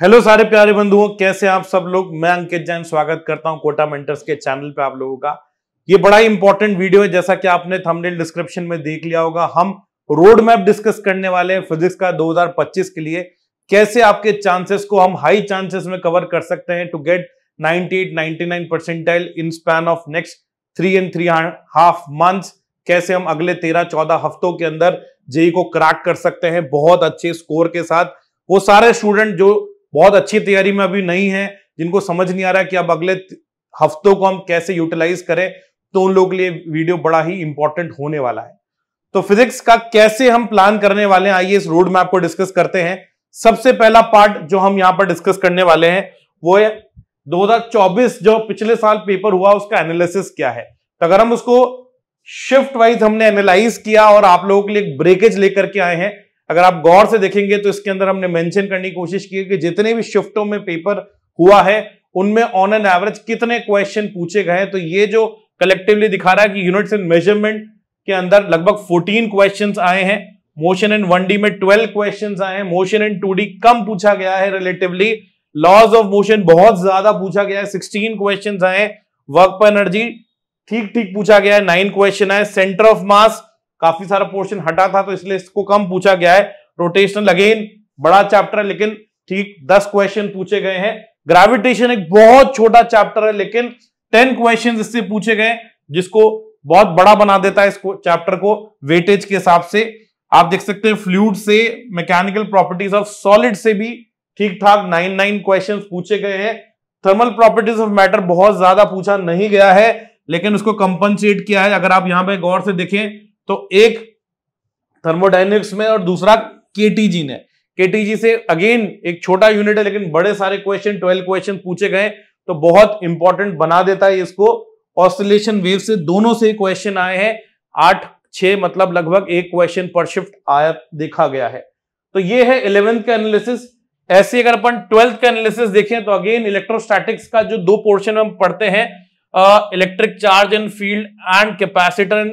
hello सारे प्यारे बंधुओं कैसे आप सब लोग मैं अंकित जैन स्वागत करता हूं कोटा मेंटर्स के चैनल पे आप लोगों का ये बड़ा इंपॉर्टेंट वीडियो है जैसा कि आपने थंबनेल डिस्क्रिप्शन में देख लिया होगा हम रोड मैप डिस्कस करने वाले हैं फिजिक्स का 2025 के लिए कैसे आपके चांसेस को हम हाई चांसेस में कवर कर सकते हैं to get ninety eight percentile in span of next three and three half month कैसे हम अगले तेरह चौदह हफ्तों के अंदर जेई को क्रैक कर सकते हैं बहुत अच्छे स्कोर के साथ वो सारे स्टूडेंट जो बहुत अच्छी तैयारी में अभी नहीं है जिनको समझ नहीं आ रहा कि अब अगले हफ्तों को हम कैसे यूटिलाइज करें तो उन लोगों के लिए वीडियो बड़ा ही इंपॉर्टेंट होने वाला है तो फिजिक्स का कैसे हम प्लान करने वाले हैं आइए इस रोड मैप को डिस्कस करते हैं सबसे पहला पार्ट जो हम यहां पर डिस्कस करने वाले हैं वो है 2024 जो पिछले साल पेपर हुआ उसका एनालिसिस क्या है तो अगर हम उसको शिफ्ट वाइज हमने एनालाइज किया और आप लोगों के लिए ब्रेकेज लेकर के आए हैं अगर आप गौर से देखेंगे तो इसके अंदर हमने मेंशन करने की कोशिश की है कि जितने भी शिफ्टों में पेपर हुआ है उनमें ऑन एन एवरेज कितने क्वेश्चन पूछे गए हैं तो ये जो कलेक्टिवली दिखा रहा है कि यूनिट्स इन मेजरमेंट के अंदर लगभग 14 क्वेश्चंस आए हैं मोशन इन वन डी में 12 क्वेश्चंस आए हैं मोशन इन टू कम पूछा गया है रिलेटिवली लॉज ऑफ मोशन बहुत ज्यादा पूछा गया है सिक्सटीन क्वेश्चन आए वर्क पर एनर्जी ठीक ठीक पूछा गया है नाइन क्वेश्चन आए सेंटर ऑफ मास काफी सारा पोर्शन हटा था तो इसलिए इसको कम पूछा गया है रोटेशनल अगेन बड़ा चैप्टर है लेकिन ठीक दस क्वेश्चन पूछे गए हैं ग्रेविटेशन एक बहुत छोटा चैप्टर है लेकिन टेन क्वेश्चन इससे पूछे गए जिसको बहुत बड़ा बना देता है इस चैप्टर को वेटेज के हिसाब से आप देख सकते हैं फ्लूड से मैकेनिकल प्रॉपर्टीज ऑफ सॉलिड से भी ठीक ठाक नाइन नाइन क्वेश्चन पूछे गए हैं थर्मल प्रॉपर्टीज ऑफ मैटर बहुत ज्यादा पूछा नहीं गया है लेकिन उसको कंपनसेट किया है अगर आप यहां पे गौर से देखें तो एक थर्मोडाइनमिक्स में और दूसरा केटीजी ने केटीजी से अगेन एक छोटा यूनिट है लेकिन बड़े सारे क्वेश्चन ट्वेल्व क्वेश्चन पूछे गए तो बहुत इंपॉर्टेंट बना देता है इसको ऑस्ट्रेलेशन वेव से दोनों से क्वेश्चन आए हैं आठ छह मतलब लगभग एक क्वेश्चन पर शिफ्ट आया देखा गया है तो ये है इलेवेंथ का एनालिसिस ऐसे अगर अपन ट्वेल्थ का एनालिसिस देखें तो अगेन इलेक्ट्रोस्टैटिक्स का जो दो पोर्शन हम पढ़ते हैं electric charge and field and capacitor and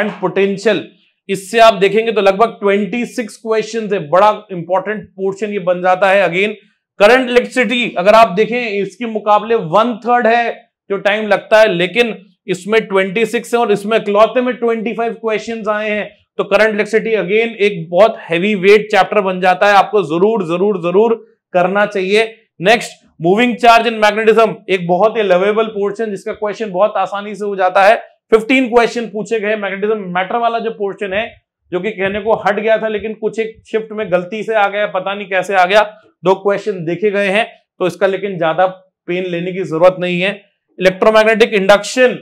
and potential इससे आप देखेंगे तो लगभग 26 क्वेश्चन है बड़ा इंपॉर्टेंट पोर्शन ये बन जाता है अगेन करंट इलेक्ट्रिसिटी अगर आप देखें इसके मुकाबले वन थर्ड है जो टाइम लगता है लेकिन इसमें 26 है और इसमें इकलौते में 25 क्वेश्चंस आए हैं तो करंट इलेक्ट्रिसिटी अगेन एक बहुत हैवी वेट चैप्टर बन जाता है आपको जरूर जरूर जरूर करना चाहिए next moving charge in magnetism एक बहुत ही लवेबल पोर्शन जिसका क्वेश्चन बहुत आसानी से हो जाता है 15 क्वेश्चन पूछे गए मैग्नेटिज्म मैटर वाला जो पोर्शन है जो कि कहने को हट गया था लेकिन कुछ एक शिफ्ट में गलती से आ गया पता नहीं कैसे आ गया दो क्वेश्चन देखे गए हैं तो इसका लेकिन ज्यादा पेन लेने की जरूरत नहीं है इलेक्ट्रोमैग्नेटिक इंडक्शन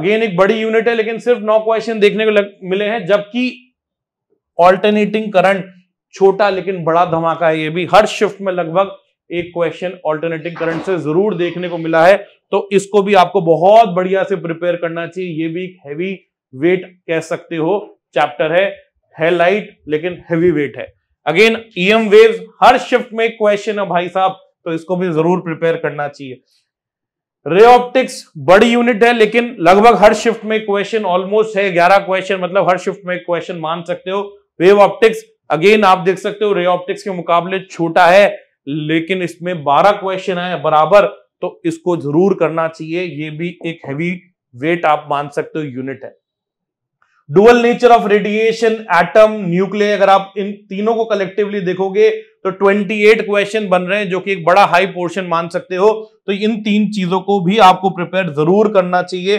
अगेन एक बड़ी यूनिट है लेकिन सिर्फ नौ क्वेश्चन देखने को मिले हैं जबकि ऑल्टरनेटिंग करंट छोटा लेकिन बड़ा धमाका है ये भी हर शिफ्ट में लगभग एक क्वेश्चन ऑल्टरनेटिंग करंट से जरूर देखने को मिला है तो इसको भी आपको बहुत बढ़िया से प्रिपेयर करना चाहिए ये भी एक हैवी वेट कह सकते हो चैप्टर है है लाइट लेकिन हैवी वेट है अगेन ईएम वेव्स हर शिफ्ट में क्वेश्चन है भाई साहब तो इसको भी जरूर प्रिपेयर करना चाहिए रे ऑप्टिक्स बड़ी यूनिट है लेकिन लगभग हर शिफ्ट में क्वेश्चन ऑलमोस्ट है ग्यारह क्वेश्चन मतलब हर शिफ्ट में क्वेश्चन मान सकते हो वेव ऑप्टिक्स अगेन आप देख सकते हो रे ऑप्टिक्स के मुकाबले छोटा है लेकिन इसमें बारह क्वेश्चन है बराबर तो इसको जरूर करना चाहिए ये भी एक हैवी वेट आप मान सकते हो यूनिट है dual nature of radiation atom nuclear अगर आप इन तीनों को कलेक्टिवली देखोगे तो 28 क्वेश्चन बन रहे हैं जो कि एक बड़ा हाई पोर्शन मान सकते हो तो इन तीन चीजों को भी आपको प्रिपेयर जरूर करना चाहिए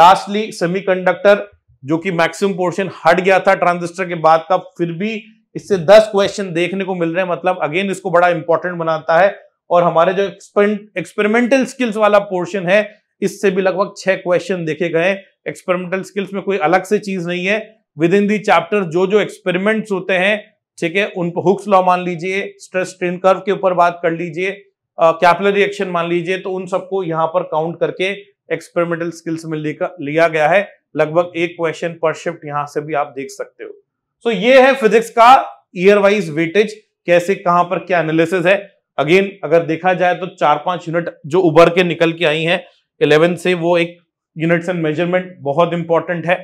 लास्टली सेमीकंडक्टर जो कि मैक्सिमम पोर्शन हट गया था ट्रांजिस्टर के बाद का फिर भी इससे 10 क्वेश्चन देखने को मिल रहे हैं मतलब अगेन इसको बड़ा इंपॉर्टेंट बनाता है और हमारे जो एक्सपेरिमेंटल स्किल्स वाला पोर्शन है इससे भी लगभग छह क्वेश्चन देखे गए एक्सपेरिमेंटल स्किल्स में कोई अलग से चीज नहीं है विद इन दी चैप्टर जो जो एक्सपेरिमेंट्स होते हैं ठीक है उन पर हुक्स लॉ मान लीजिए स्ट्रेस स्ट्रेन कर्व के ऊपर बात कर लीजिए कैपलर रिएक्शन मान लीजिए तो उन सबको यहाँ पर काउंट करके एक्सपेरिमेंटल स्किल्स में लिया गया है लगभग एक क्वेश्चन पर शिफ्ट यहां से भी आप देख सकते हो सो so, ये है फिजिक्स का ईयर वाइज वेटेज कैसे कहां पर क्या एनालिसिस है अगेन अगर देखा जाए तो चार पांच यूनिट जो उभर के निकल के आई हैं इलेवन से वो एक यूनिट्स एंड मेजरमेंट बहुत इंपॉर्टेंट है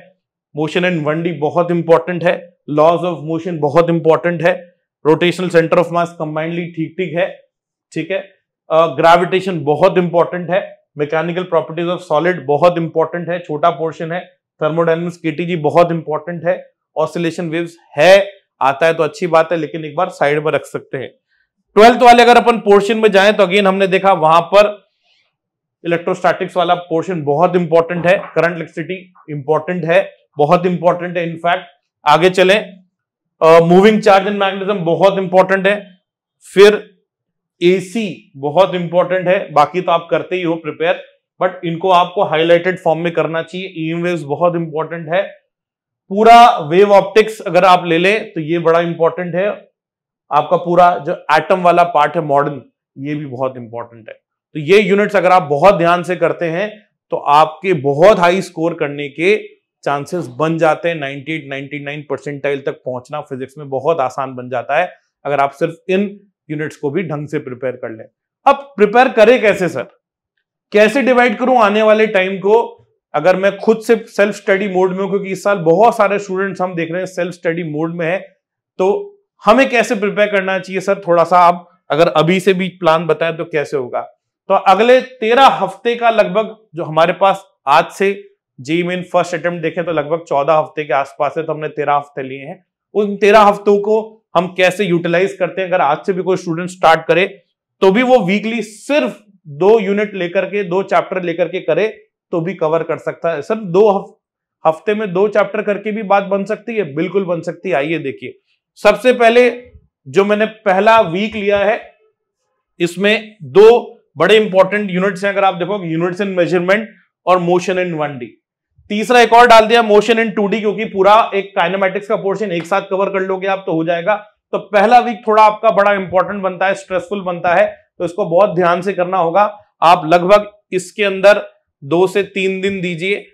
मोशन एंड वन डी बहुत इंपॉर्टेंट है लॉज ऑफ मोशन बहुत इंपॉर्टेंट है rotational centre of mass combinedly ठीक ठीक है ठीक है ग्रेविटेशन uh, बहुत इंपॉर्टेंट है मैकेनिकल प्रॉपर्टीज ऑफ सॉलिड बहुत इंपॉर्टेंट है छोटा पोर्शन है थर्मोडाइनमिक्स केटीजी बहुत इंपॉर्टेंट है ऑसिलेशन वेव्स है आता है तो अच्छी बात है लेकिन एक बार साइड में रख सकते हैं ट्वेल्थ वाले अगर अपन पोर्शन में जाएं तो अगेन हमने देखा वहां पर इलेक्ट्रोस्टैटिक्स वाला पोर्शन बहुत इंपॉर्टेंट है करंट इलेक्ट्रिसिटी इंपॉर्टेंट है बहुत इंपॉर्टेंट है इनफैक्ट आगे चले मूविंग चार्ज एंड मैग्नेटिज्म बहुत इंपॉर्टेंट है फिर एसी बहुत इंपॉर्टेंट है बाकी तो आप करते ही हो प्रिपेयर बट इनको आपको हाईलाइटेड फॉर्म में करना चाहिए ई e वेव्स बहुत इंपॉर्टेंट है पूरा वेव ऑप्टिक्स अगर आप ले लें तो ये बड़ा इंपॉर्टेंट है आपका पूरा जो एटम वाला पार्ट है मॉडर्न ये भी बहुत इंपॉर्टेंट है तो ये यूनिट्स अगर आप बहुत ध्यान से करते हैं तो आपके बहुत हाई स्कोर करने के चांसेस बन जाते हैं 98 99 परसेंटाइल तक पहुंचना फिजिक्स में बहुत आसान बन जाता है अगर आप सिर्फ इन यूनिट्स को भी ढंग से प्रिपेयर कर लें अब प्रिपेयर करें कैसे सर कैसे डिवाइड करूं आने वाले टाइम को अगर मैं खुद से सेल्फ स्टडी मोड में हूं क्योंकि इस साल बहुत सारे स्टूडेंट्स हम देख रहे हैं सेल्फ स्टडी मोड में है तो हमें कैसे प्रिपेयर करना चाहिए सर थोड़ा सा आप अगर अभी से भी प्लान बताएं तो कैसे होगा तो अगले तेरह हफ्ते का लगभग जो हमारे पास आज से जी मेन फर्स्ट अटेम्प्ट देखें तो लगभग चौदह हफ्ते के आसपास है तो हमने तेरह हफ्ते लिए हैं उन तेरह हफ्तों को हम कैसे यूटिलाइज करते हैं अगर आज से भी कोई स्टूडेंट स्टार्ट करे तो भी वो वीकली सिर्फ दो यूनिट लेकर के दो चैप्टर लेकर के करे तो भी कवर कर सकता है सर दो हफ्ते में दो चैप्टर करके भी बात बन सकती है बिल्कुल बन सकती है आइए देखिए सबसे पहले जो मैंने पहला वीक लिया है इसमें दो बड़े इंपॉर्टेंट यूनिट्स हैं अगर आप देखो यूनिट्स इन मेजरमेंट और मोशन इन वन डी तीसरा एक और डाल दिया मोशन इन टू डी क्योंकि पूरा एक काइनामेटिक्स का पोर्शन एक साथ कवर कर लोगे आप तो हो जाएगा तो पहला वीक थोड़ा आपका बड़ा इंपॉर्टेंट बनता है स्ट्रेसफुल बनता है तो इसको बहुत ध्यान से करना होगा आप लगभग इसके अंदर दो से तीन दिन दीजिए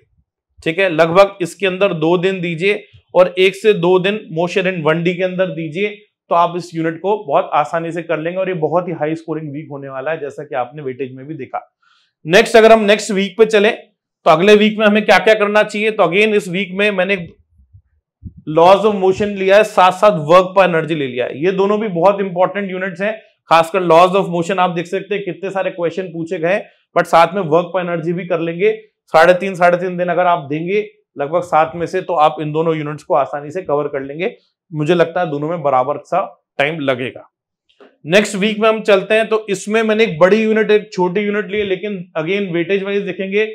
ठीक है लगभग इसके अंदर दो दिन दीजिए और एक से दो दिन मोशन एंड वन डी के अंदर दीजिए तो आप इस यूनिट को बहुत आसानी से कर लेंगे और ये बहुत ही हाई स्कोरिंग वीक होने वाला है जैसा कि आपने वेटेज में भी देखा नेक्स्ट अगर हम नेक्स्ट वीक पे चले तो अगले वीक में हमें क्या क्या करना चाहिए तो अगेन इस वीक में मैंने लॉज ऑफ मोशन लिया है साथ साथ वर्क पर एनर्जी ले लिया है ये दोनों भी बहुत इंपॉर्टेंट यूनिट्स हैं खासकर लॉज ऑफ मोशन आप देख सकते हैं कितने सारे क्वेश्चन पूछे गए बट साथ में वर्क पर एनर्जी भी कर लेंगे साढ़े तीन साढ़े तीन दिन अगर आप देंगे लगभग सात में से तो आप इन दोनों यूनिट्स को आसानी से कवर कर लेंगे मुझे लगता है दोनों में बराबर सा टाइम लगेगा नेक्स्ट वीक में हम चलते हैं तो इसमें मैंने एक बड़ी यूनिट एक छोटी यूनिट ली लेकिन अगेन वेटेज वाइज देखेंगे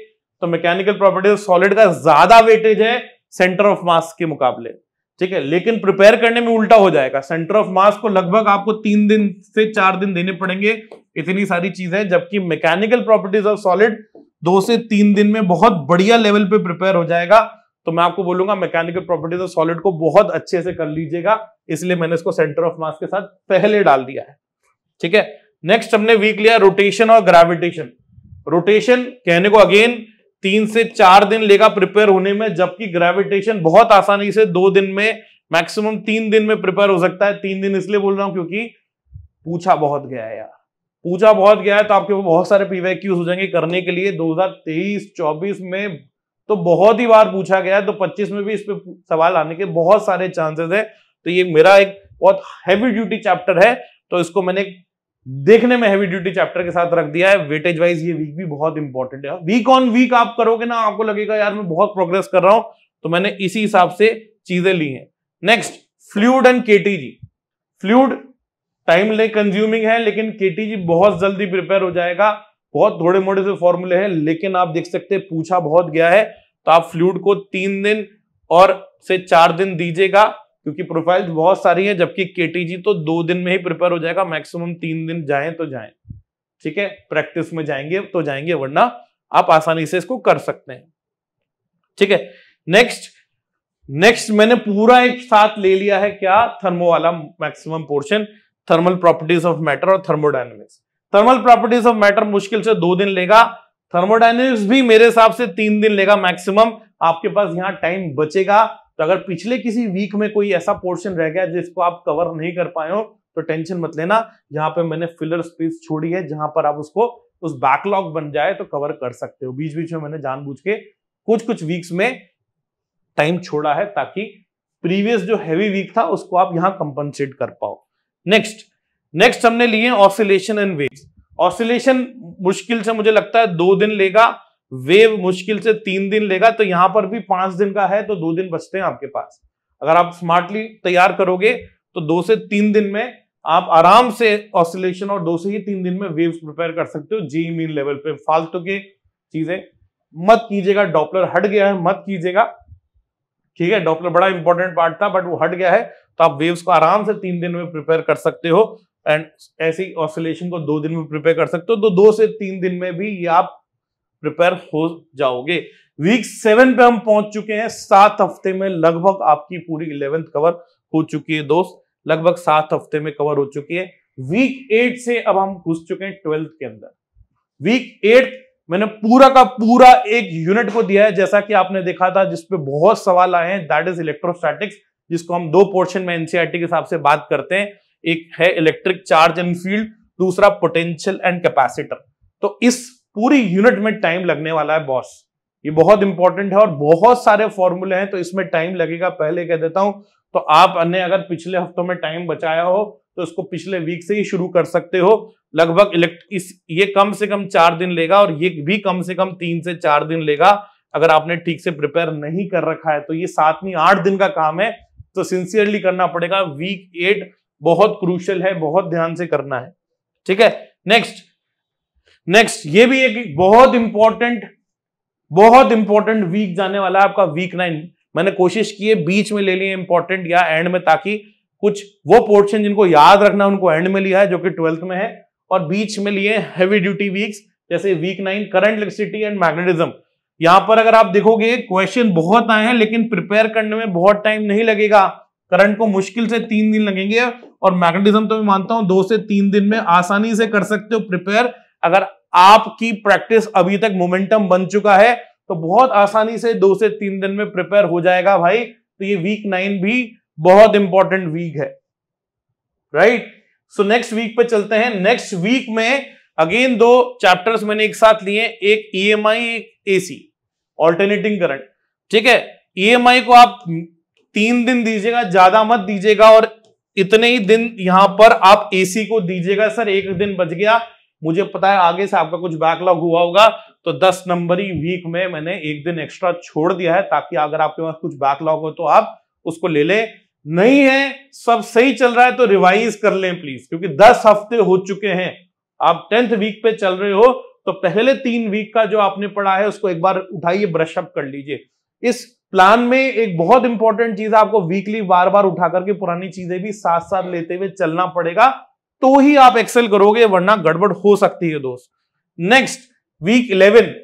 तो मैकेनिकल प्रॉपर्टी ऑफ सॉलिड का ज्यादा वेटेज है सेंटर ऑफ मास के मुकाबले ठीक है लेकिन प्रिपेयर करने में उल्टा हो जाएगा सेंटर ऑफ मास को लगभग आपको तीन दिन से चार दिन देने पड़ेंगे इतनी सारी चीजें जबकि मैकेनिकल प्रॉपर्टीज ऑफ सॉलिड दो से तीन दिन में बहुत बढ़िया लेवल पे प्रिपेयर हो जाएगा तो मैं आपको बोलूंगा मैकेनिकल प्रॉपर्टीज ऑफ सॉलिड को बहुत अच्छे से कर लीजिएगा इसलिए मैंने इसको सेंटर ऑफ मास के साथ पहले डाल दिया है ठीक है नेक्स्ट हमने वीक लिया रोटेशन और ग्रेविटेशन रोटेशन कहने को अगेन तीन से चार दिन लेगा प्रिपेयर होने में जबकि ग्रेविटेशन बहुत आसानी से दो दिन में मैक्सिमम तीन दिन में प्रिपेयर हो सकता है तीन दिन इसलिए बोल रहा हूं क्योंकि पूछा बहुत गया है यार पूछा बहुत गया है तो आपके बहुत सारे क्यूज हो जाएंगे करने के लिए 2023 24 में तो बहुत ही बार पूछा गया है तो 25 में भी इस पर सवाल आने के बहुत सारे चांसेस है तो ये मेरा एक बहुत हैवी ड्यूटी चैप्टर है तो इसको मैंने देखने में हैवी ड्यूटी चैप्टर के साथ रख दिया है वेटेज वाइज ये वीक भी बहुत इंपॉर्टेंट है वीक ऑन वीक आप करोगे ना आपको लगेगा यार मैं बहुत प्रोग्रेस कर रहा हूं तो मैंने इसी हिसाब से चीजें ली हैं next fluid and KTG fluid time ले कंज्यूमिंग है लेकिन केटीजी बहुत जल्दी प्रिपेयर हो जाएगा बहुत थोड़े मोड़े से फॉर्मूले हैं लेकिन आप देख सकते हैं पूछा बहुत गया है तो आप फ्लूड को तीन दिन और से चार दिन दीजिएगा क्योंकि प्रोफाइल बहुत सारी है जबकि केटीजी तो दो दिन में ही प्रिपेयर हो जाएगा मैक्सिमम तीन दिन जाए तो जाए ठीक है प्रैक्टिस में जाएंगे तो जाएंगे वरना आप आसानी से इसको कर सकते हैं ठीक है नेक्स्ट नेक्स्ट मैंने पूरा एक साथ ले लिया है क्या थर्मो वाला maximum portion thermal properties of matter और thermodynamics thermal properties of matter मुश्किल से दो दिन लेगा थर्मोडाइनमिक्स भी मेरे हिसाब से तीन दिन लेगा मैक्सिमम आपके पास यहाँ टाइम बचेगा तो अगर पिछले किसी वीक में कोई ऐसा पोर्शन रह गया जिसको आप कवर नहीं कर पाए हो तो टेंशन मत लेना यहाँ पे मैंने फिलर स्पेस छोड़ी है जहां पर आप उसको उस बैकलॉग बन जाए तो कवर कर सकते हो बीच बीच में मैंने जानबूझ के कुछ कुछ वीक्स में टाइम छोड़ा है ताकि प्रीवियस जो हैवी वीक था उसको आप यहाँ कंपनसेट कर पाओ नेक्स्ट नेक्स्ट हमने लिए ऑसिलेशन एंड वेव ऑसिलेशन मुश्किल से मुझे लगता है दो दिन लेगा वेव मुश्किल से तीन दिन लेगा तो यहां पर भी पांच दिन का है तो दो दिन बचते हैं आपके पास अगर आप स्मार्टली तैयार करोगे तो दो से तीन दिन में आप आराम से ऑसिलेशन और दो से ही तीन दिन में वेव्स प्रिपेयर कर सकते हो जी मीन लेवल पे फालतू के चीजें मत कीजिएगा डॉपलर हट गया है मत कीजिएगा ठीक है डॉपलर बड़ा इंपॉर्टेंट पार्ट था बट वो हट गया है तो आप वेव्स को आराम से तीन दिन में प्रिपेयर कर सकते हो एंड ऐसी ऑसिलेशन को दो दिन में प्रिपेयर कर सकते हो तो दो से तीन दिन में भी ये आप प्रिपेयर हो जाओगे वीक सेवन पे हम पहुंच चुके हैं सात हफ्ते में लगभग आपकी पूरी इलेवेंथ कवर हो चुकी है दोस्त लगभग सात हफ्ते में कवर हो चुकी है वीक एट से अब हम घुस चुके हैं ट्वेल्थ के अंदर वीक एट मैंने पूरा का पूरा एक यूनिट को दिया है जैसा कि आपने देखा था जिसपे बहुत सवाल आए हैं दैट इज इलेक्ट्रोस्टैटिक्स जिसको हम दो पोर्शन में एनसीआरटी e के हिसाब से बात करते हैं एक है इलेक्ट्रिक चार्ज एंड फील्ड दूसरा पोटेंशियल एंड कैपेसिटर तो इस पूरी यूनिट में टाइम लगने वाला है बॉस ये बहुत इंपॉर्टेंट है और बहुत सारे फॉर्मूले हैं तो इसमें टाइम लगेगा पहले कह देता हूं तो आप अन्य अगर पिछले हफ्तों में टाइम बचाया हो तो इसको पिछले वीक से ही शुरू कर सकते हो लगभग इलेक्ट इस ये कम से कम चार दिन लेगा और ये भी कम से कम तीन से चार दिन लेगा अगर आपने ठीक से प्रिपेयर नहीं कर रखा है तो ये सातवीं आठ दिन का काम है तो सिंसियरली करना पड़ेगा वीक एट बहुत क्रूशल है बहुत ध्यान से करना है ठीक है नेक्स्ट नेक्स्ट ये भी एक बहुत इंपॉर्टेंट बहुत इंपॉर्टेंट वीक जाने वाला है आपका वीक नाइन मैंने कोशिश की है बीच में ले लिया इंपॉर्टेंट या एंड में ताकि कुछ वो पोर्शन जिनको याद रखना उनको एंड में लिया है जो कि ट्वेल्थ में है और बीच में लिए हैवी ड्यूटी वीक्स जैसे week nine current electricity and magnetism यहां पर अगर आप देखोगे क्वेश्चन बहुत आए हैं लेकिन प्रिपेयर करने में बहुत टाइम नहीं लगेगा करंट को मुश्किल से तीन दिन लगेंगे और मैग्नेटिज्म तो मैं मानता हूं दो से तीन दिन में आसानी से कर सकते हो प्रिपेयर अगर आपकी प्रैक्टिस अभी तक मोमेंटम बन चुका है तो बहुत आसानी से दो से तीन दिन में प्रिपेयर हो जाएगा भाई तो ये वीक नाइन भी बहुत इंपॉर्टेंट वीक है राइट सो नेक्स्ट वीक पे चलते हैं नेक्स्ट वीक में अगेन दो चैप्टर्स मैंने एक साथ लिए एक आई e एक एसी ऑल्टरनेटिंग करंट ठीक है ईएमआई e को आप तीन दिन दीजिएगा ज्यादा मत दीजिएगा और इतने ही दिन यहां पर आप एसी को दीजिएगा सर एक दिन बच गया मुझे पता है आगे से आपका कुछ बैकलॉग हुआ होगा तो 10 नंबरी वीक में मैंने एक दिन एक्स्ट्रा छोड़ दिया है ताकि अगर आपके पास कुछ बैकलॉग हो तो आप उसको ले ले नहीं है सब सही चल रहा है तो रिवाइज कर लें प्लीज क्योंकि 10 हफ्ते हो चुके हैं आप टेंथ वीक पे चल रहे हो तो पहले तीन वीक का जो आपने पढ़ा है उसको एक बार उठाइए ब्रशअप कर लीजिए इस प्लान में एक बहुत इंपॉर्टेंट चीज आपको वीकली बार बार उठा करके पुरानी चीजें भी साथ साथ लेते हुए चलना पड़ेगा तो ही आप एक्सेल करोगे वरना गड़बड़ हो सकती है दोस्त नेक्स्ट वीक इलेवन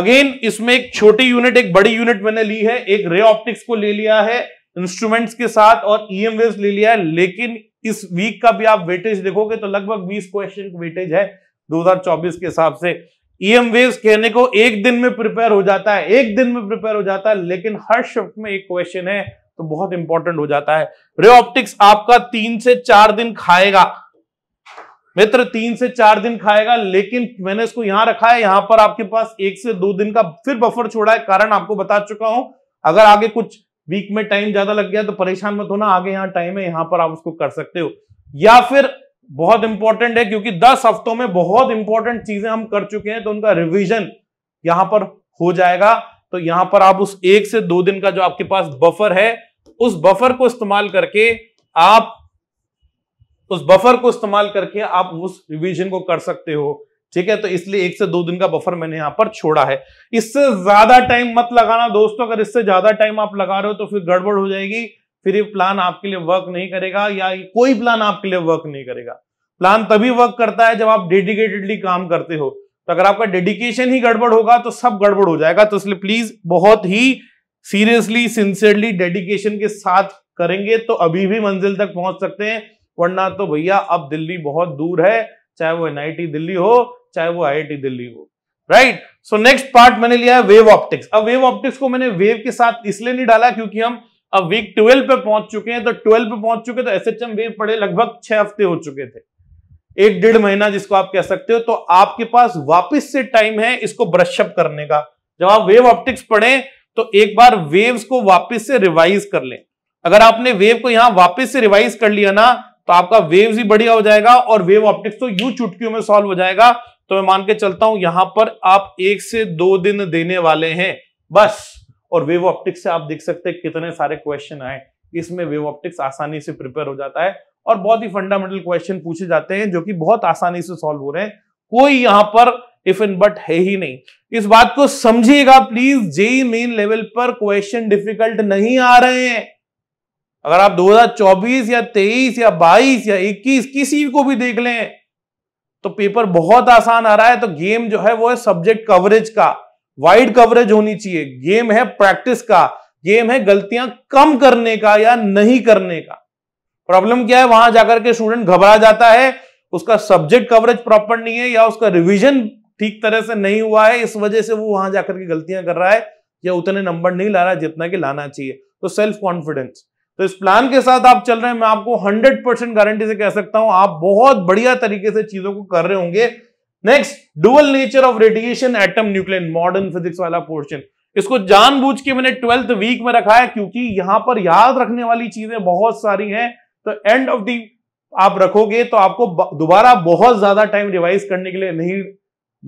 अगेन इसमें एक छोटी यूनिट एक बड़ी यूनिट मैंने ली है एक रे ऑप्टिक्स को ले लिया है इंस्ट्रूमेंट्स के साथ और ईएम e ले लिया है लेकिन इस वीक का भी आप वेटेज देखोगे तो लगभग 20 क्वेश्चन वेटेज है 2024 के हिसाब से ईएम e वेव्स कहने को एक दिन में प्रिपेयर हो जाता है एक दिन में प्रिपेयर हो जाता है लेकिन हर शिफ्ट में एक क्वेश्चन है तो बहुत इंपॉर्टेंट हो जाता है रे ऑप्टिक्स आपका तीन से चार दिन खाएगा मित्र तीन से चार दिन खाएगा लेकिन मैंने इसको यहां रखा है यहां पर आपके पास एक से दो दिन का फिर बफर छोड़ा है कारण आपको बता चुका हूं अगर आगे कुछ वीक में टाइम ज्यादा लग गया तो परेशान मत होना आगे यहाँ टाइम है यहां पर आप उसको कर सकते हो या फिर बहुत इंपॉर्टेंट है क्योंकि दस हफ्तों में बहुत इंपॉर्टेंट चीजें हम कर चुके हैं तो उनका रिविजन यहां पर हो जाएगा तो यहां पर आप उस एक से दो दिन का जो आपके पास बफर है उस बफर को इस्तेमाल करके आप उस बफर को इस्तेमाल करके आप उस रिवीजन को कर सकते हो ठीक है तो इसलिए एक से दो दिन का बफर मैंने यहां पर छोड़ा है इससे ज्यादा टाइम मत लगाना दोस्तों अगर इससे ज्यादा टाइम आप लगा रहे हो तो फिर गड़बड़ हो जाएगी फिर ये प्लान आपके लिए वर्क नहीं करेगा या कोई प्लान आपके लिए वर्क नहीं करेगा प्लान तभी वर्क करता है जब आप डेडिकेटेडली काम करते हो तो अगर आपका डेडिकेशन ही गड़बड़ होगा तो सब गड़बड़ हो जाएगा तो इसलिए प्लीज बहुत ही सीरियसली सिंसियरली डेडिकेशन के साथ करेंगे तो अभी भी मंजिल तक पहुंच सकते हैं वरना तो भैया अब दिल्ली बहुत दूर है चाहे वो एन दिल्ली हो चाहे वो आई दिल्ली हो राइट सो नेक्स्ट पार्ट मैंने लिया है वेव ऑप्टिक्स अब वेव ऑप्टिक्स को मैंने वेव के साथ इसलिए नहीं डाला क्योंकि हम अब वीक ट्वेल्व पे पहुंच चुके हैं तो ट्वेल्व पे पहुंच चुके तो एस एच एम वेव पड़े लगभग छह हफ्ते हो चुके थे एक डेढ़ महीना जिसको आप कह सकते हो तो आपके पास वापस से टाइम है इसको ब्रशअप करने का जब आप वेव ऑप्टिक्स पढ़े तो एक बार वेव्स को वापस से रिवाइज कर लें अगर आपने वेव को यहां वापस से रिवाइज कर लिया ना तो आपका वेव्स ही बढ़िया हो जाएगा और वेव ऑप्टिक्स तो यू चुटकियों में सॉल्व हो जाएगा तो मैं मान के चलता हूं यहां पर आप एक से दो दिन देने वाले हैं बस और वेव ऑप्टिक्स से आप देख सकते हैं कितने सारे क्वेश्चन आए इसमें वेव ऑप्टिक्स आसानी से प्रिपेयर हो जाता है और बहुत ही फंडामेंटल क्वेश्चन पूछे जाते हैं जो कि बहुत आसानी से सॉल्व हो रहे हैं कोई यहां पर इफ एंड बट है ही नहीं इस बात को समझिएगा प्लीज जेई मेन लेवल पर क्वेश्चन डिफिकल्ट नहीं आ रहे हैं अगर आप 2024 या 23 या 22 या 21 किसी को भी देख लें तो पेपर बहुत आसान आ रहा है तो गेम जो है वो है सब्जेक्ट कवरेज का वाइड कवरेज होनी चाहिए गेम है प्रैक्टिस का गेम है गलतियां कम करने का या नहीं करने का प्रॉब्लम क्या है वहां जाकर के स्टूडेंट घबरा जाता है उसका सब्जेक्ट कवरेज प्रॉपर नहीं है या उसका रिवीजन ठीक तरह से नहीं हुआ है इस वजह से वो वहां जाकर के गलतियां कर रहा है या उतने नंबर नहीं ला रहा है जितना कि लाना चाहिए तो सेल्फ कॉन्फिडेंस तो इस प्लान के साथ आप चल रहे हैं मैं आपको 100 परसेंट गारंटी से कह सकता हूं आप बहुत बढ़िया तरीके से चीजों को कर रहे होंगे next dual nature of radiation atom nucleon modern physics वाला पोर्शन इसको जानबूझ के मैंने ट्वेल्थ वीक में रखा है क्योंकि यहां पर याद रखने वाली चीजें बहुत सारी हैं तो एंड ऑफ दी आप रखोगे तो आपको दोबारा बहुत ज्यादा टाइम रिवाइज करने के लिए नहीं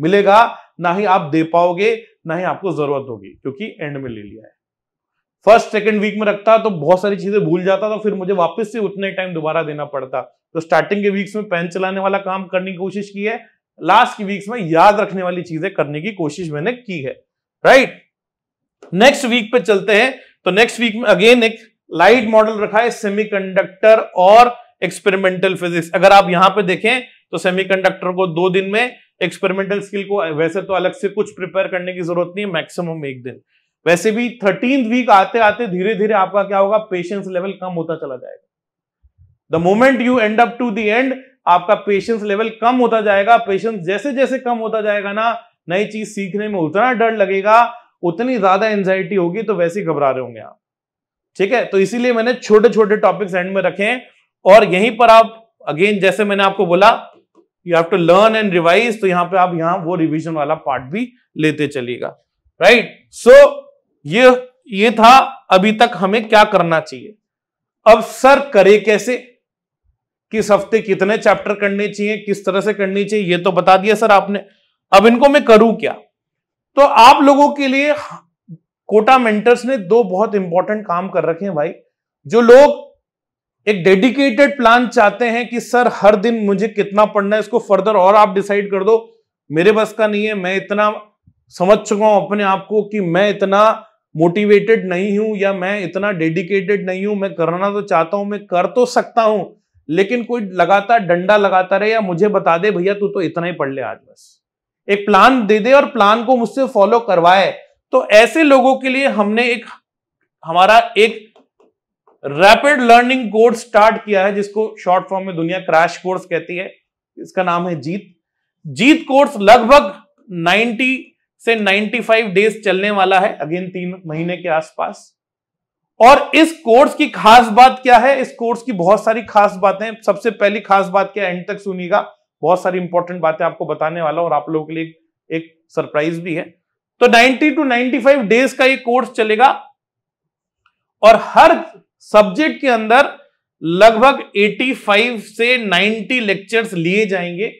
मिलेगा ना ही आप दे पाओगे ना ही आपको जरूरत होगी क्योंकि एंड में ले लिया है फर्स्ट सेकेंड वीक में रखता तो बहुत सारी चीजें भूल जाता तो फिर मुझे वापस से उतने टाइम दोबारा देना पड़ता तो स्टार्टिंग के वीक्स में पेन चलाने वाला काम करने की कोशिश की है लास्ट की वीक्स में याद रखने वाली चीजें करने की कोशिश मैंने की है राइट नेक्स्ट वीक पे चलते हैं तो नेक्स्ट वीक में अगेन एक लाइट मॉडल रखा है सेमीकंडक्टर और एक्सपेरिमेंटल फिजिक्स अगर आप यहां पे देखें तो सेमीकंडक्टर को दो दिन में एक्सपेरिमेंटल स्किल को वैसे तो अलग से कुछ प्रिपेयर करने की जरूरत नहीं है मैक्सिमम एक दिन वैसे भी थर्टीन वीक आते आते धीरे धीरे आपका क्या होगा पेशेंस लेवल कम होता चला जाएगा the moment you end up to the end आपका पेशेंस लेवल कम होता जाएगा पेशेंस जैसे जैसे कम होता जाएगा ना नई चीज सीखने में उतना डर लगेगा उतनी ज्यादा एंजाइटी होगी तो वैसे घबरा रहे होंगे आप ठीक है तो इसीलिए मैंने छोटे छोटे टॉपिक्स एंड में रखे और यहीं पर आप अगेन जैसे मैंने आपको बोला you have to learn and revise तो यहां पे आप यहां वो रिविजन वाला पार्ट भी लेते चलिएगा राइट सो so, ये ये था अभी तक हमें क्या करना चाहिए अब सर करे कैसे किस हफ्ते कितने चैप्टर करने चाहिए किस तरह से करनी चाहिए ये तो बता दिया सर आपने अब इनको मैं करूं क्या तो आप लोगों के लिए कोटा मेंटर्स ने दो बहुत इंपॉर्टेंट काम कर रखे हैं भाई जो लोग एक डेडिकेटेड प्लान चाहते हैं कि सर हर दिन मुझे कितना पढ़ना है इसको फर्दर और आप डिसाइड कर दो मेरे बस का नहीं है मैं इतना समझ चुका हूं अपने आप को कि मैं इतना मोटिवेटेड नहीं हूं या मैं इतना डेडिकेटेड नहीं हूं मैं करना तो चाहता हूं मैं कर तो सकता हूं लेकिन कोई लगातार डंडा लगाता रहे या मुझे बता दे भैया तू तो इतना ही पढ़ ले आज बस एक प्लान दे दे और प्लान को मुझसे फॉलो करवाए तो ऐसे लोगों के लिए हमने एक हमारा एक रैपिड लर्निंग कोर्स स्टार्ट किया है जिसको शॉर्ट फॉर्म में दुनिया क्रैश कोर्स कहती है इसका नाम है जीत जीत कोर्स लगभग 90 से 95 डेज चलने वाला है अगेन तीन महीने के आसपास और इस कोर्स की खास बात क्या है इस कोर्स की बहुत सारी खास बातें सबसे पहली खास बात क्या एंड तक सुनिएगा बहुत सारी इंपॉर्टेंट बातें आपको बताने वाला और आप लोगों के लिए एक सरप्राइज भी है तो 90 टू 95 डेज का ये कोर्स चलेगा और हर सब्जेक्ट के अंदर लगभग 85 से 90 लेक्चर्स लिए जाएंगे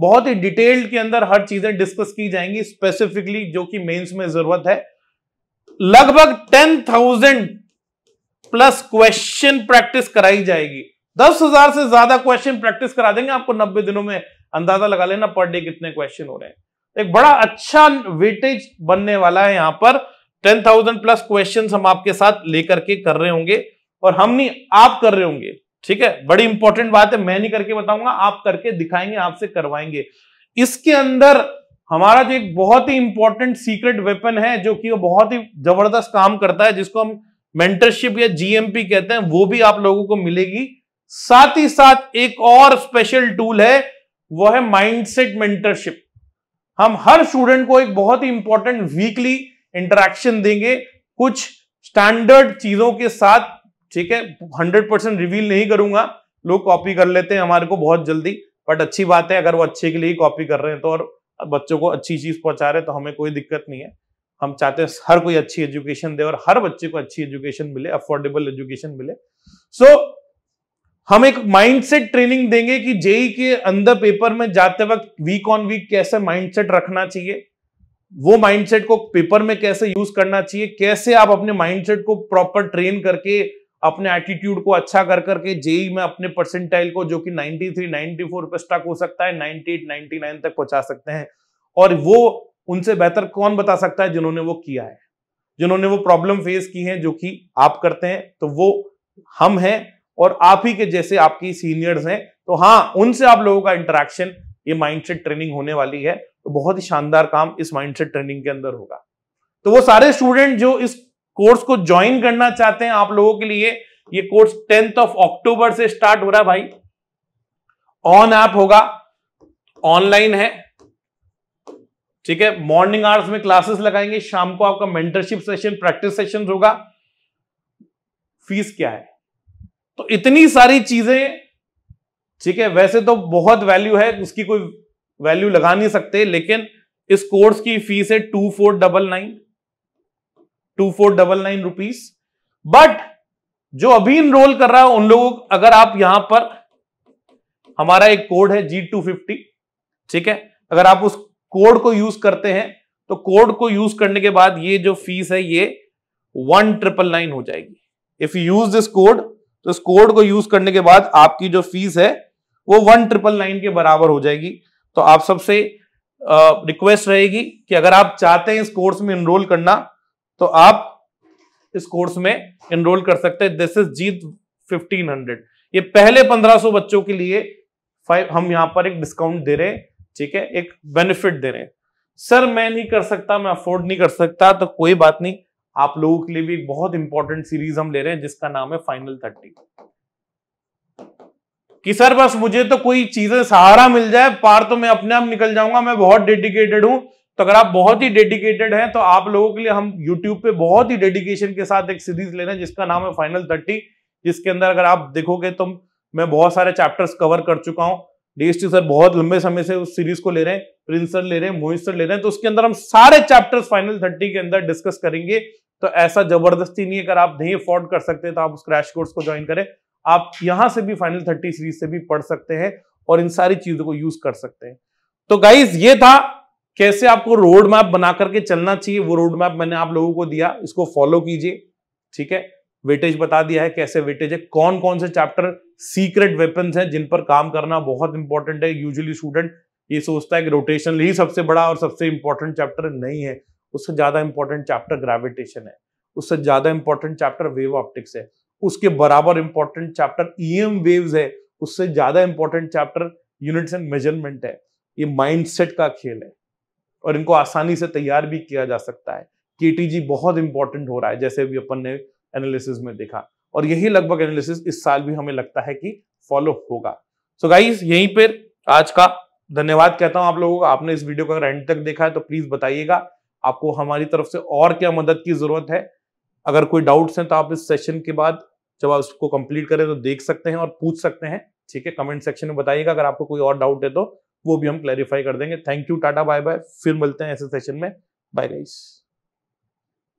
बहुत ही डिटेल्ड के अंदर हर चीजें डिस्कस की जाएंगी स्पेसिफिकली जो कि मेंस में जरूरत है लगभग 10,000 प्लस क्वेश्चन प्रैक्टिस कराई जाएगी दस हजार से ज्यादा क्वेश्चन प्रैक्टिस करा देंगे आपको नब्बे दिनों में अंदाजा लगा लेना पर डे कितने क्वेश्चन हो रहे हैं एक बड़ा अच्छा वेटेज बनने वाला है यहाँ पर टेन थाउजेंड प्लस क्वेश्चन हम आपके साथ लेकर के कर रहे होंगे और हम नहीं आप कर रहे होंगे ठीक है बड़ी इंपॉर्टेंट बात है मैं नहीं करके बताऊंगा आप करके दिखाएंगे आपसे करवाएंगे इसके अंदर हमारा जो एक बहुत ही इंपॉर्टेंट सीक्रेट वेपन है जो कि वो बहुत ही जबरदस्त काम करता है जिसको हम मेंटरशिप या जीएमपी कहते हैं वो भी आप लोगों को मिलेगी साथ ही साथ एक और स्पेशल टूल है वो है माइंडसेट मेंटरशिप हम हर स्टूडेंट को एक बहुत ही इंपॉर्टेंट वीकली इंटरेक्शन देंगे कुछ स्टैंडर्ड चीजों के साथ ठीक है हंड्रेड परसेंट रिवील नहीं करूंगा लोग कॉपी कर लेते हैं हमारे को बहुत जल्दी बट अच्छी बात है अगर वो अच्छे के लिए कॉपी कर रहे हैं तो और बच्चों को अच्छी चीज पहुंचा रहे तो हमें कोई दिक्कत नहीं है हम चाहते हैं हर कोई अच्छी एजुकेशन दे और हर बच्चे को अच्छी एजुकेशन मिले अफोर्डेबल एजुकेशन मिले सो so, हम एक माइंडसेट ट्रेनिंग देंगे कि जेई e के अंदर पेपर में जाते वक्त वीक ऑन वीक कैसे माइंडसेट रखना चाहिए वो माइंडसेट को पेपर में कैसे यूज करना चाहिए कैसे आप अपने माइंडसेट को प्रॉपर ट्रेन करके अपने एटीट्यूड को अच्छा कर करके जेई e में अपने परसेंटाइल को जो कि 93, 94 पे स्टक हो सकता है 98, 99 तक पहुंचा सकते हैं और वो उनसे बेहतर कौन बता सकता है जिन्होंने वो किया है जिन्होंने वो प्रॉब्लम फेस की है जो कि आप करते हैं तो वो हम हैं और आप ही के जैसे आपकी सीनियर्स हैं तो हाँ उनसे आप लोगों का इंटरेक्शन ये माइंडसेट ट्रेनिंग होने वाली है तो बहुत ही शानदार काम इस माइंडसेट ट्रेनिंग के अंदर होगा तो वो सारे स्टूडेंट जो इस कोर्स को ज्वाइन करना चाहते हैं आप लोगों के लिए ये कोर्स टेंथ ऑफ अक्टूबर से स्टार्ट हो रहा है भाई ऑन ऐप होगा ऑनलाइन है ठीक है मॉर्निंग आवर्स में क्लासेस लगाएंगे शाम को आपका मेंटरशिप सेशन प्रैक्टिस सेशन होगा फीस क्या है तो इतनी सारी चीजें ठीक है वैसे तो बहुत वैल्यू है उसकी कोई वैल्यू लगा नहीं सकते लेकिन इस कोर्स की फीस है two four double nine two four double nine rupees but जो अभी इनरोल कर रहा है उन लोगों अगर आप यहां पर हमारा एक कोड है जी टू फिफ्टी ठीक है अगर आप उस कोड को यूज करते हैं तो कोड को यूज करने के बाद ये जो फीस है ये वन ट्रिपल नाइन हो जाएगी if you use this code तो इस कोड को यूज करने के बाद आपकी जो फीस है वो वन ट्रिपल नाइन के बराबर हो जाएगी तो आप सबसे रिक्वेस्ट रहेगी कि अगर आप चाहते हैं इस कोर्स में इनरोल करना तो आप इस कोर्स में इनरोल कर सकते हैं दिस इज जीत 1500 ये पहले 1500 बच्चों के लिए फाइव हम यहां पर एक डिस्काउंट दे रहे हैं ठीक है एक बेनिफिट दे रहे हैं सर मैं नहीं कर सकता मैं अफोर्ड नहीं कर सकता तो कोई बात नहीं आप लोगों के लिए भी एक बहुत इंपॉर्टेंट सीरीज हम ले रहे हैं जिसका नाम है फाइनल थर्टी कि सर बस मुझे तो कोई चीजें सहारा मिल जाए पार तो मैं अपने आप निकल जाऊंगा मैं बहुत डेडिकेटेड हूं तो अगर आप बहुत ही डेडिकेटेड हैं तो आप लोगों के लिए हम यूट्यूब पे बहुत ही डेडिकेशन के साथ एक सीरीज ले रहे हैं जिसका नाम है फाइनल थर्टी जिसके अंदर अगर आप देखोगे तो मैं बहुत सारे चैप्टर्स कवर कर चुका हूं डीएसटी सर बहुत लंबे समय से उस सीरीज को ले रहे हैं प्रिंस सर ले रहे हैं मोहित सर ले रहे हैं तो उसके अंदर हम सारे चैप्टर्स फाइनल थर्टी के अंदर डिस्कस करेंगे तो ऐसा जबरदस्ती नहीं अगर आप नहीं अफोर्ड कर सकते तो आप उस क्रैश कोर्स को ज्वाइन करें आप यहां से भी फाइनल थर्टी सीरीज से भी पढ़ सकते हैं और इन सारी चीजों को यूज कर सकते हैं तो गाइज ये था कैसे आपको रोड मैप बना करके चलना चाहिए वो रोड मैप मैंने आप लोगों को दिया इसको फॉलो कीजिए ठीक है वेटेज बता दिया है कैसे वेटेज है कौन कौन से चैप्टर सीक्रेट वेपन्स हैं जिन पर काम करना बहुत इंपॉर्टेंट है यूजुअली स्टूडेंट ये सोचता है कि रोटेशन ही सबसे बड़ा और सबसे इंपॉर्टेंट चैप्टर नहीं है उससे ज्यादा इंपॉर्टेंट चैप्टर ग्रेविटेशन है उससे ज्यादा इंपॉर्टेंट चैप्टर वेव ऑप्टिक्स है उसके बराबर इंपॉर्टेंट चैप्टर ईएम वेव्स है उससे ज्यादा important chapter units and measurement है ये माइंडसेट का खेल है और इनको आसानी से तैयार भी किया जा सकता है केटीजी बहुत इंपॉर्टेंट हो रहा है जैसे भी अपन ने एनालिसिस में देखा और यही लगभग एनालिसिस इस साल भी हमें लगता है कि फॉलो होगा सो गाइज यहीं पर आज का धन्यवाद कहता हूं आप लोगों को आपने इस वीडियो को अगर एंड तक देखा है तो प्लीज बताइएगा आपको हमारी तरफ से और क्या मदद की जरूरत है अगर कोई डाउट्स हैं तो आप इस सेशन के बाद जब आप उसको कंप्लीट करें तो देख सकते हैं और पूछ सकते हैं ठीक है कमेंट सेक्शन में बताइएगा अगर आपको कोई और डाउट है तो वो भी हम क्लैरिफाई कर देंगे thank you tata bye bye फिर मिलते हैं ऐसे सेशन में बाय गाइस